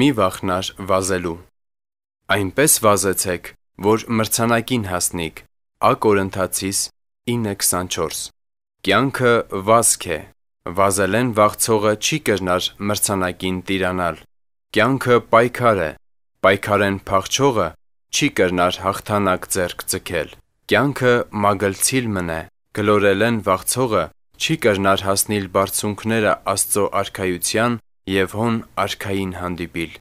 Մի վախնար վազելու։ Այնպես վազեցեք, որ մրցանակին հասնիք։ Ա Կորինթացիս 9:24։ Կյանքը վազք է։ Վազելեն վախցողը չի կրնար մրցանակին տիրանալ։ Կյանքը պայքար է։ Պայքարեն փախչողը չի կրնար հաղթանակ ձեռք ձգել։ Կյանքը մագլցիլ մնե։ Գլորելեն վախցողը չի կրնար հասնել բարձունքները Աստծո արքայության եւ հոն արքային հանդիպիլ